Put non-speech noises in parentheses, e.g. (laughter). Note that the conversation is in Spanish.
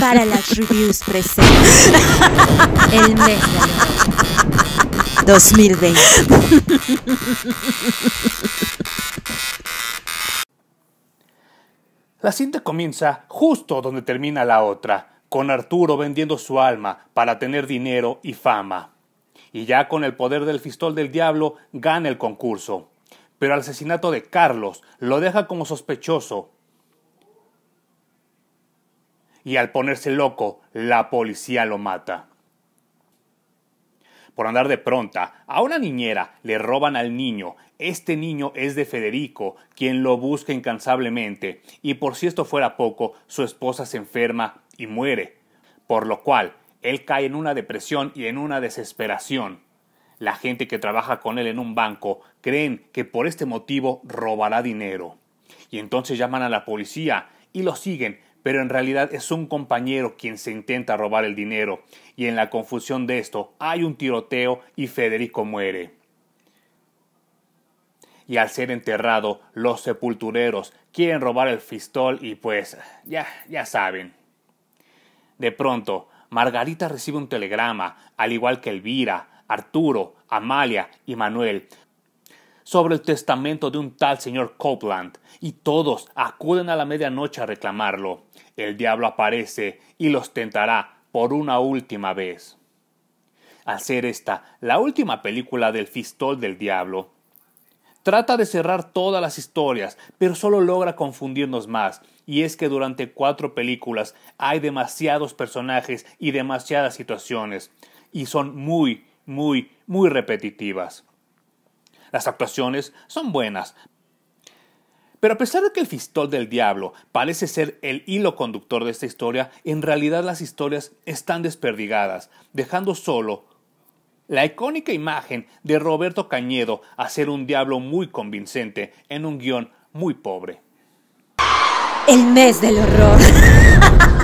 Para las reviews presentes. El mes de 2020. La cinta comienza justo donde termina la otra, con Arturo vendiendo su alma para tener dinero y fama. Y ya con el poder del fistol del diablo gana el concurso. Pero el asesinato de Carlos lo deja como sospechoso y al ponerse loco, la policía lo mata. Por andar de pronta, a una niñera le roban al niño. Este niño es de Federico, quien lo busca incansablemente, y por si esto fuera poco, su esposa se enferma y muere, por lo cual él cae en una depresión y en una desesperación. La gente que trabaja con él en un banco creen que por este motivo robará dinero. Y entonces llaman a la policía y lo siguen pero en realidad es un compañero quien se intenta robar el dinero, y en la confusión de esto hay un tiroteo y Federico muere. Y al ser enterrado, los sepultureros quieren robar el fistol y pues ya, ya saben. De pronto, Margarita recibe un telegrama, al igual que Elvira, Arturo, Amalia y Manuel, sobre el testamento de un tal señor Copeland, y todos acuden a la medianoche a reclamarlo. El diablo aparece y los tentará por una última vez. Al ser esta la última película del Fistol del Diablo, trata de cerrar todas las historias, pero solo logra confundirnos más, y es que durante cuatro películas hay demasiados personajes y demasiadas situaciones, y son muy, muy, muy repetitivas. Las actuaciones son buenas. Pero a pesar de que el fistol del diablo parece ser el hilo conductor de esta historia, en realidad las historias están desperdigadas, dejando solo la icónica imagen de Roberto Cañedo a ser un diablo muy convincente en un guión muy pobre. El mes del horror. (laughs)